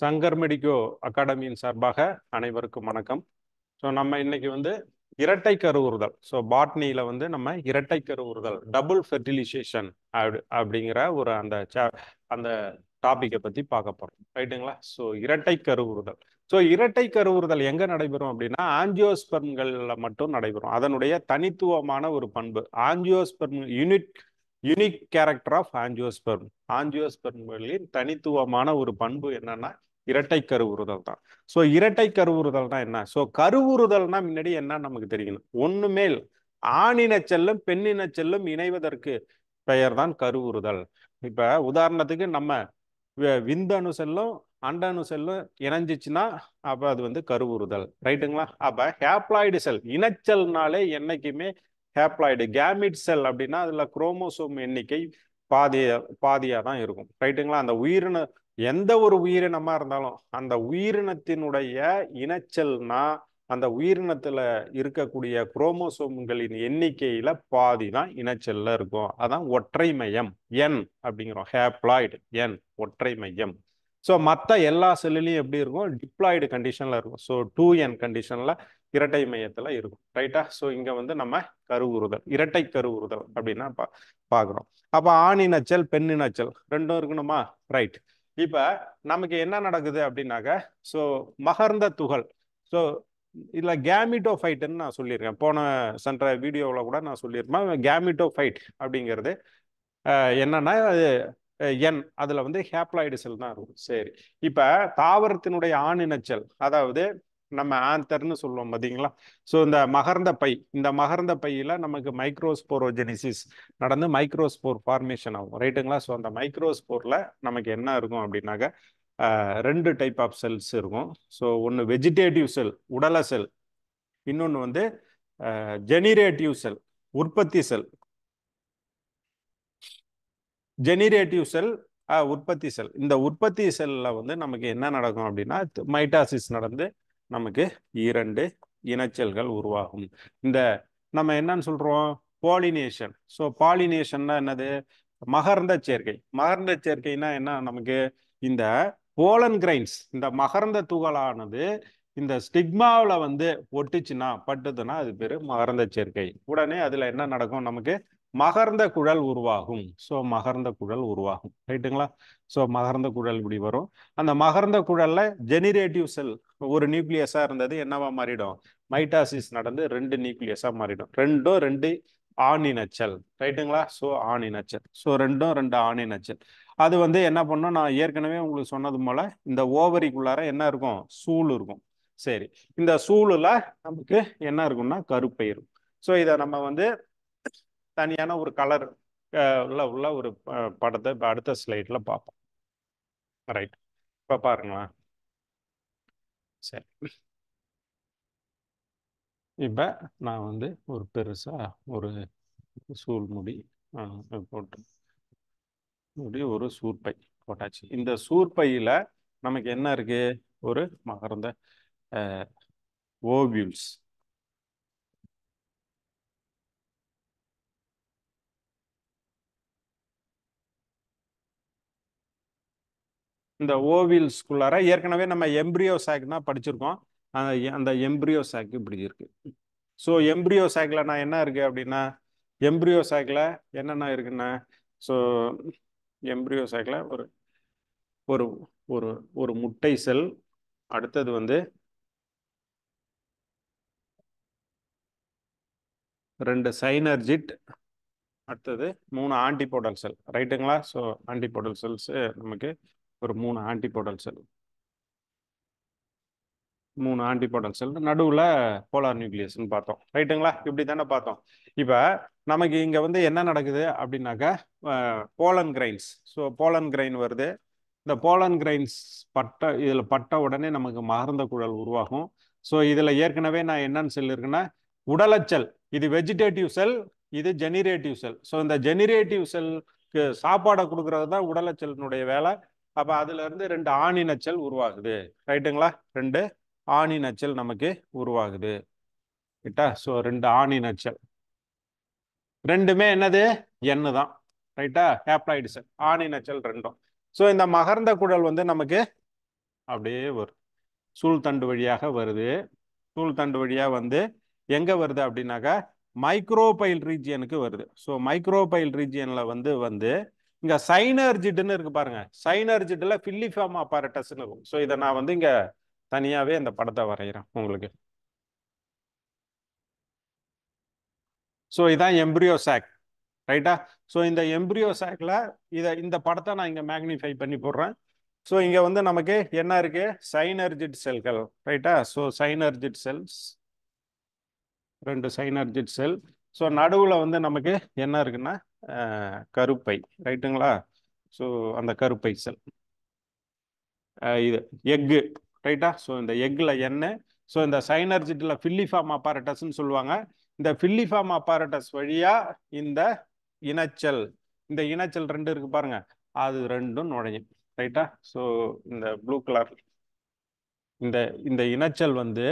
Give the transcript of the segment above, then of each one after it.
Shankar medico அகாடமியின் சார்பாக அனைவருக்கும் வணக்கம் ஸோ நம்ம இன்னைக்கு வந்து இரட்டை கருவுறுதல் ஸோ பாட்னியில் வந்து நம்ம இரட்டை கருவுறுதல் டபுள் ஃபெர்டிலைசேஷன் அப்படி அப்படிங்கிற ஒரு அந்த அந்த டாப்பிக்கை பற்றி பார்க்க போகிறோம் ரைட்டுங்களா ஸோ இரட்டை கருவுறுதல் ஸோ இரட்டை கருவுறுதல் எங்கே நடைபெறும் அப்படின்னா ஆஞ்சியோஸ்பெர்ம்களில் மட்டும் நடைபெறும் அதனுடைய தனித்துவமான ஒரு பண்பு angiosperm unit unique character of angiosperm ஆஞ்சியோஸ்பெர்ம்களின் தனித்துவமான ஒரு பண்பு என்னன்னா இரட்டை கருவுறுதல் தான் ஸோ இரட்டை கருவுறுதல்னா என்ன ஸோ கருவுறுதல்னா முன்னாடி என்ன நமக்கு தெரியணும் மேல் ஆணின செல்லும் பெண்ணின செல்லும் இணைவதற்கு பெயர் தான் கருவுறுதல் இப்போ உதாரணத்துக்கு நம்ம விந்தணு செல்லும் அண்டணு செல்லும் இணைஞ்சிச்சுன்னா அப்போ அது வந்து கருவுறுதல் ரைட்டுங்களா அப்போ ஹேப்ளாய்டு செல் இனச்செல்னாலே என்னைக்குமே ஹேப்ளாய்டு கேமிட் செல் அப்படின்னா அதில் குரோமோசோம் எண்ணிக்கை பாதிய பாதியாக தான் இருக்கும் ரைட்டுங்களா அந்த உயிரின எந்த ஒரு உயிரினமா இருந்தாலும் அந்த உயிரினத்தினுடைய இனச்சல்னா அந்த உயிரினத்துல இருக்கக்கூடிய குரோமோசோம்களின் எண்ணிக்கையில பாதி தான் இனச்சல்ல இருக்கும் அதான் ஒற்றை மையம் என் அப்படிங்கிறோம் ஹேப்ளாய்டு என் ஒற்றை மையம் ஸோ மற்ற எல்லா செல்லுலையும் எப்படி இருக்கும் டிப்ளாய்டு கண்டிஷனில் இருக்கும் ஸோ டூ என் கண்டிஷனில் இரட்டை மையத்தில் இருக்கும் ரைட்டா ஸோ இங்கே வந்து நம்ம கருவுறுதல் இரட்டை கருவுறுதல் அப்படின்னா பா பார்க்குறோம் அப்போ ஆணினச்சல் நச்சல் ரெண்டும் இருக்கணுமா ரைட் இப்போ நமக்கு என்ன நடக்குது அப்படின்னாக்க ஸோ மகர்ந்த துகள் ஸோ இதில் கேமிட்டோ ஃபைட்டுன்னு நான் சொல்லியிருக்கேன் போன சென்ற வீடியோவில் கூட நான் சொல்லியிருப்பேன் கேமிட்டோ ஃபைட் அப்படிங்கிறது என்னன்னா அது என் அதில் வந்து ஹேப்ளாய்டு செல் தான் இருக்கும் சரி இப்போ தாவரத்தினுடைய ஆணினச்சல் அதாவது நம்ம ஆந்தர்னு சொல்லுவோம் பார்த்தீங்களா ஸோ இந்த மகர்ந்த பை இந்த மகர்ந்த பையில் நமக்கு மைக்ரோஸ்போரோஜெனிசிஸ் நடந்து மைக்ரோஸ்போர் ஃபார்மேஷன் ஆகும் ரைட்டுங்களா ஸோ அந்த மைக்ரோஸ்போரில் நமக்கு என்ன இருக்கும் அப்படின்னாக்க ரெண்டு டைப் ஆஃப் செல்ஸ் இருக்கும் ஸோ ஒன்று வெஜிடேட்டிவ் செல் உடல செல் இன்னொன்று வந்து ஜெனிரேட்டிவ் செல் உற்பத்தி செல் ஜெனிரேட்டிவ் செல் உற்பத்தி செல் இந்த உற்பத்தி செல்லில் வந்து நமக்கு என்ன நடக்கும் அப்படின்னா மைட்டாசிஸ் நடந்து நமக்கு இரண்டு இனச்சல்கள் உருவாகும் இந்த நம்ம என்னன்னு சொல்கிறோம் பாலினேஷன் ஸோ பாலினேஷன்னா என்னது மகர்ந்த சேர்க்கை மகர்ந்த சேர்க்கைனா என்ன நமக்கு இந்த போலன் கிரைன்ஸ் இந்த மகர்ந்த துகளானது இந்த ஸ்டிக்மாவில் வந்து ஒட்டுச்சுன்னா பட்டுதுன்னா அது பேர் மகர்ந்த சேர்க்கை உடனே அதில் என்ன நடக்கும் நமக்கு மகர்ந்த குழல் உருவாகும் ஸோ மகர்ந்த குழல் உருவாகும் ரைட்டுங்களா ஸோ மகர்ந்த குழல் இப்படி வரும் அந்த மகர்ந்த குழல்ல ஜெனிரேட்டிவ் செல் ஒரு நியூக்ளியஸா இருந்தது என்னவா மாறிடும் மைட்டாசிஸ் நடந்து ரெண்டு நியூக்ளியஸா மாறிடும் ரெண்டும் ரெண்டு ஆணினச்சல் ரைட்டுங்களா ஸோ ஆணினச்சல் ஸோ ரெண்டும் ரெண்டு ஆணினச்சல் அது வந்து என்ன பண்ணும் நான் ஏற்கனவே உங்களுக்கு சொன்னது போல இந்த ஓவரிக்குள்ளார என்ன இருக்கும் சூழ் இருக்கும் சரி இந்த சூழல நமக்கு என்ன இருக்கும்னா கருப்பை இருக்கும் ஸோ இதை நம்ம வந்து தனியான ஒரு கலர் உள்ள உள்ள ஒரு படத்தை இப்போ அடுத்த ஸ்லைட்டில் பார்ப்போம் ரைட் இப்போ பாருங்களா சரி இப்போ நான் வந்து ஒரு பெருசாக ஒரு சூல் முடி போட்டு முடி ஒரு சூர்பை போட்டாச்சு இந்த சூர்பையில் நமக்கு என்ன இருக்குது ஒரு மகர்ந்த ஓவியூல்ஸ் இந்த ஓவில்ஸ்குள்ளார ஏற்கனவே நம்ம எம்ப்ரியோ சாக் தான் படிச்சிருக்கோம் அந்த அந்த எம்ப்ரியோ சாக் இப்படி இருக்கு ஸோ எம்ப்ரியோ சாக்கில் நான் என்ன இருக்கு அப்படின்னா எம்ப்ரியோ சாக்கில் என்னென்ன இருக்குன்னா ஸோ எம்ப்ரியோ சாக்கில் ஒரு ஒரு ஒரு ஒரு முட்டை செல் அடுத்தது வந்து ரெண்டு சைனர்ஜிட் அடுத்தது மூணு ஆன்டிபோடல் செல் ரைட்டுங்களா ஸோ ஆன்டிபோடல் செல்ஸு நமக்கு ஒரு மூணு ஆன்டிபோடல் செல் மூணு ஆன்டிபோடல் செல் நடுவில் போலார் நியூக்ளியஸ்ன்னு பார்த்தோம் ரைட்டுங்களா இப்படி தானே பார்த்தோம் இப்போ நமக்கு இங்கே வந்து என்ன நடக்குது அப்படின்னாக்கா pollen grains so pollen grain வருது இந்த போலன் கிரைன்ஸ் பட்ட இதில் பட்ட உடனே நமக்கு மகர்ந்த குழல் உருவாகும் ஸோ இதில் ஏற்கனவே நான் என்னன்னு சொல்லியிருக்கேன்னா உடலச்சல் இது வெஜிடேட்டிவ் செல் இது ஜெனிரேட்டிவ் செல் ஸோ இந்த ஜெனிரேட்டிவ் செல்க்கு சாப்பாடை கொடுக்கறது தான் உடலச்சலினுடைய வேலை அப்போ அதுலேருந்து ரெண்டு ஆணி நச்சல் உருவாகுது ரைட்டுங்களா ரெண்டு ஆணி நச்சல் நமக்கு உருவாகுது ரைட்டா ஸோ ரெண்டு ஆணி நச்சல் ரெண்டுமே என்னது எண்ணு தான் ரைட்டா ஹேப்ளாய்டு செல் ஆணி நச்சல் ரெண்டும் ஸோ இந்த மகர்ந்த குடல் வந்து நமக்கு அப்படியே வரும் சூழ்தண்டு வழியாக வருது சூழ்தண்டு வழியாக வந்து எங்கே வருது அப்படின்னாக்கா மைக்ரோபைல் ரீஜியனுக்கு வருது ஸோ மைக்ரோபைல் ரீஜியனில் வந்து வந்து இங்க சைனர்ஜிட்னு இருக்கு பாருங்க சைனர்ஜிட்ல பில்லிஃபார்ம் அப்பாரட்டஸ் இருக்கும் ஸோ இதை நான் வந்து இங்க தனியாவே அந்த படத்தை வரைகிறேன் உங்களுக்கு ஸோ இதான் எம்ப்ரியோ சாக் ரைட்டா ஸோ இந்த எம்ப்ரியோ சாக்ல இதை இந்த படத்தை நான் இங்க மேக்னிஃபை பண்ணி போடுறேன் ஸோ இங்க வந்து நமக்கு என்ன இருக்கு சைனர்ஜிட் செல்கள் ரைட்டா ஸோ சைனர்ஜிட் செல்ஸ் ரெண்டு சைனர்ஜிட் செல் ஸோ நடுவில் வந்து நமக்கு என்ன இருக்குன்னா கருப்பை ரைட்டுங்களா ஸோ அந்த கருப்பை செல் இது எக்கு ரைட்டா ஸோ இந்த எக்கில் எண்ணெய் ஸோ இந்த சைனர்ஜிட்டில் ஃபில்லிஃபார்ம் அப்பாரட்டஸ்ன்னு சொல்லுவாங்க இந்த ஃபில்லிஃபார்ம் அப்பாரட்டஸ் வழியாக இந்த இனச்சல் இந்த இனச்சல் ரெண்டு இருக்குது பாருங்கள் அது ரெண்டும் நுழையும் ரைட்டா ஸோ இந்த ப்ளூ கலர் இந்த இந்த இனச்சல் வந்து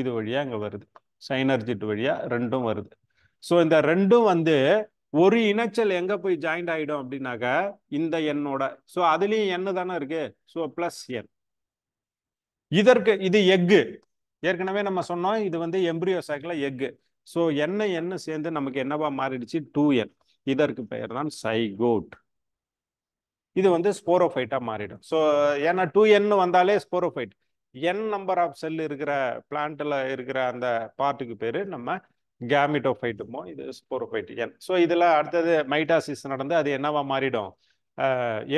இது வழியாக அங்கே வருது சைனர்ஜிட் வழியாக ரெண்டும் வருது ஸோ இந்த ரெண்டும் வந்து ஒரு இனச்சல் எங்கே போய் ஜாயிண்ட் ஆகிடும் அப்படின்னாக்க இந்த எண்ணோட ஸோ அதுலேயும் எண்ணு தானே இருக்கு ஸோ ப்ளஸ் என் இதற்கு இது எக்கு ஏற்கனவே நம்ம சொன்னோம் இது வந்து எம்ப்ரியோ சைக்கிள் எக்கு ஸோ என்ன எண்ணு சேர்ந்து நமக்கு என்னவா மாறிடுச்சு டூ என் இதற்கு பெயர் தான் சைகோட் இது வந்து ஸ்போரோஃபைட்டாக மாறிடும் ஸோ ஏன்னா டூ என்னு வந்தாலே sporophyte n number of cell இருக்கிற பிளான்ட்டில் இருக்கிற அந்த பார்ட்டுக்கு பேர் நம்ம கேமிட்டோஃபைட்டுமோ இது என் ஸோ இதில் அடுத்தது மைட்டாசிஸ் நடந்து அது என்னவா மாறிடும்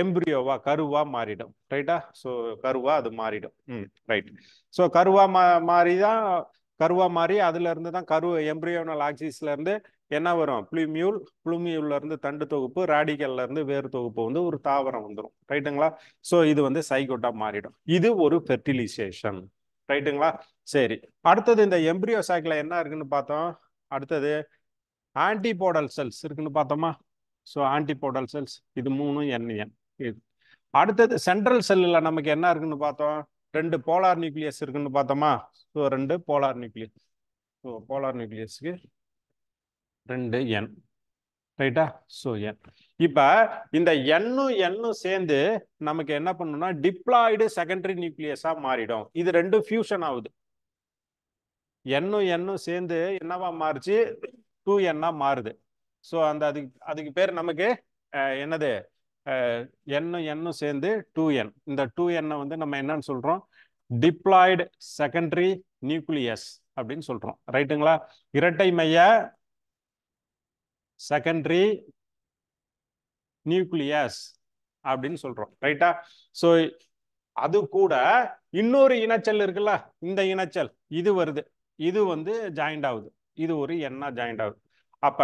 எம்ப்ரியோவா கருவா மாறிடும் ரைட்டா ஸோ கருவா அது மாறிடும் ம் ரைட் ஸோ கருவா மா மாறி தான் கருவா மாறி அதுலேருந்து தான் கரு எம்ப்ரியோனல் ஆக்சிஸ்லேருந்து என்ன வரும் ப்ளூமியூல் இருந்து தண்டு தொகுப்பு இருந்து வேறு தொகுப்பு வந்து ஒரு தாவரம் வந்துடும் ரைட்டுங்களா ஸோ இது வந்து சைகோட்டா மாறிடும் இது ஒரு ஃபெர்டிலைசேஷன் ரைட்டுங்களா சரி அடுத்தது இந்த எம்ப்ரியோ சாக்கில் என்ன இருக்குன்னு பார்த்தோம் அடுத்தது ஆன்டிபோடல் செல்ஸ் இருக்குன்னு பார்த்தோமா ஸோ ஆன்டிபோடல் செல்ஸ் இது மூணும் என்ன இது அடுத்தது சென்ட்ரல் செல்லில் நமக்கு என்ன இருக்குன்னு பார்த்தோம் ரெண்டு போலார் நியூக்ளியஸ் இருக்குன்னு பார்த்தோமா ஸோ ரெண்டு போலார் நியூக்ளியஸ் ஸோ போலார் நியூக்ளியஸ்க்கு ரெண்டு என் ரைட்டா ஸோ என் இப்போ இந்த எண்ணும் எண்ணும் சேர்ந்து நமக்கு என்ன பண்ணணும்னா டிப்ளாய்டு செகண்டரி நியூக்ளியஸாக மாறிடும் இது ரெண்டும் ஃபியூஷன் ஆகுது எண்ணும் எண்ணும் சேர்ந்து என்னவா மாறுச்சு டூ என்னா மாறுது ஸோ அந்த அதுக்கு அதுக்கு பேர் நமக்கு என்னது எண்ணும் எண்ணும் சேர்ந்து டூ என் இந்த டூ என்னை வந்து நம்ம என்னன்னு சொல்கிறோம் டிப்ளாய்டு செகண்டரி நியூக்ளியஸ் அப்படின்னு சொல்கிறோம் ரைட்டுங்களா இரட்டை மைய செகண்டரி நியூக்ளியஸ் அப்படின்னு சொல்கிறோம் ரைட்டா ஸோ அது கூட இன்னொரு இனச்சல் இருக்குல்ல இந்த இனச்சல் இது வருது இது வந்து ஜாயிண்ட் ஆகுது இது ஒரு எண்ணா ஜாயிண்ட் ஆகுது அப்ப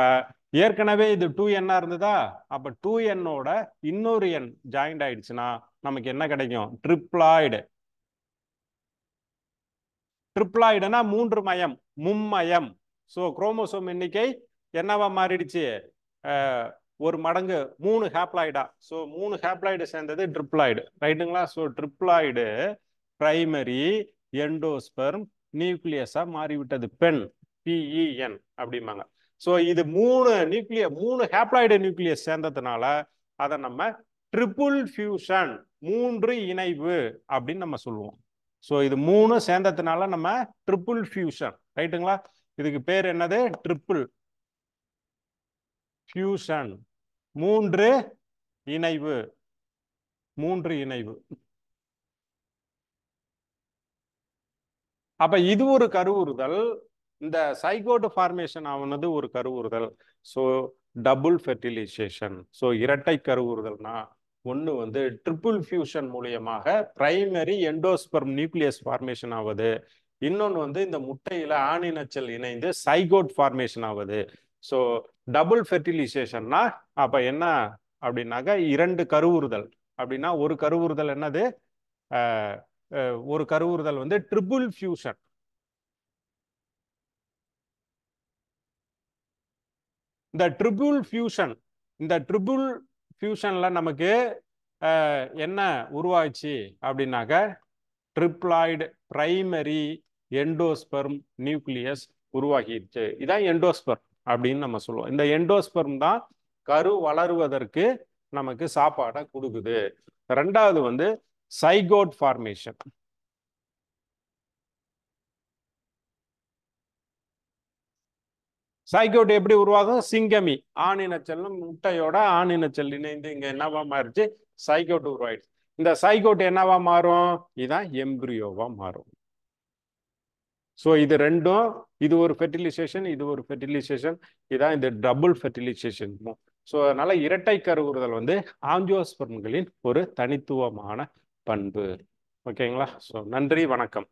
ஏற்கனவே இது டூ எண்ணா இருந்ததா அப்ப டூ எண்ணோட இன்னொரு எண் ஜாயிண்ட் ஆயிடுச்சுன்னா நமக்கு என்ன கிடைக்கும் ட்ரிப்ளாய்டு ட்ரிப்ளாய்டுனா மூன்று மயம் மும்மயம் ஸோ குரோமோசோம் எண்ணிக்கை என்னவா மாறிடுச்சு ஒரு மடங்கு மூணு ஹேப்ளாய்டா ஸோ மூணு ஹேப்ளாய்டு சேர்ந்தது ட்ரிப்ளாய்டு ரைட்டுங்களா ஸோ ட்ரிப்ளாய்டு பிரைமரி எண்டோஸ்பெர்ம் நியூக்ளியஸா மாறிவிட்டது பெண் பிஇஎன் e அப்படிம்பாங்க ஸோ இது மூணு நியூக்ளிய மூணு ஹேப்ளாய்டு நியூக்ளியஸ் சேர்ந்ததுனால அதை நம்ம ட்ரிபிள் ஃபியூஷன் மூன்று இணைவு அப்படின்னு நம்ம சொல்லுவோம் ஸோ இது மூணு சேர்ந்ததுனால நம்ம ட்ரிபிள் ஃபியூஷன் ரைட்டுங்களா இதுக்கு பேர் என்னது ட்ரிபிள் ஃபியூஷன் மூன்று இணைவு மூன்று இணைவு அப்ப இது ஒரு கருவுறுதல் இந்த சைகோடு ஃபார்மேஷன் ஆனது ஒரு கருவுறுதல் ஸோ டபுள் ஃபெர்டிலைசேஷன் ஸோ இரட்டை கருவுறுதல்னா ஒன்று வந்து ட்ரிபிள் ஃபியூஷன் மூலியமாக பிரைமரி எண்டோஸ்பர்ம் நியூக்ளியஸ் ஃபார்மேஷன் ஆகுது இன்னொன்று வந்து இந்த முட்டையில் ஆணினச்சல் இணைந்து சைகோட் ஃபார்மேஷன் ஆகுது ஸோ டபுள் ஃபெர்டிலைசேஷன்னா அப்போ என்ன அப்படின்னாக்கா இரண்டு கருவுறுதல் அப்படின்னா ஒரு கருவுறுதல் என்னது ஒரு கருவுறுதல் வந்து ட்ரிபிள் ஃபியூஷன் இந்த ட்ரிபிள் ஃபியூஷன் இந்த ட்ரிபிள் ஃபியூஷனில் நமக்கு என்ன உருவாச்சு அப்படின்னாக்க ட்ரிப்ளாய்டு பிரைமரி எண்டோஸ்பெர்ம் நியூக்ளியஸ் உருவாகிடுச்சு இதான் எண்டோஸ்பெர்ம் அப்படின்னு நம்ம சொல்லுவோம் இந்த எண்டோஸ்பெர்ம் தான் கரு வளருவதற்கு நமக்கு சாப்பாடை கொடுக்குது ரெண்டாவது வந்து சைகோட் ஃபார்மேஷன் சைகோட் எப்படி உருவாகும் சிங்கமி ஆணினச்செல்லும் முட்டையோட ஆணினச்செல் இணைந்து இங்க என்னவா மாறிச்சு சைகோட் உருவாயிடுச்சு இந்த சைகோட் என்னவா மாறும் இதுதான் எம்பிரியோவா மாறும் ஸோ இது ரெண்டும் இது ஒரு ஃபெர்டிலைசேஷன் இது ஒரு ஃபெர்டிலைசேஷன் இதான் இந்த டபுள் ஃபெர்டிலைசேஷன் ஸோ அதனால இரட்டை கருவுறுதல் வந்து ஆஞ்சியோஸ்பர்ம்களின் ஒரு தனித்துவமான பண்பு ஓகேங்களா ஸோ நன்றி வணக்கம்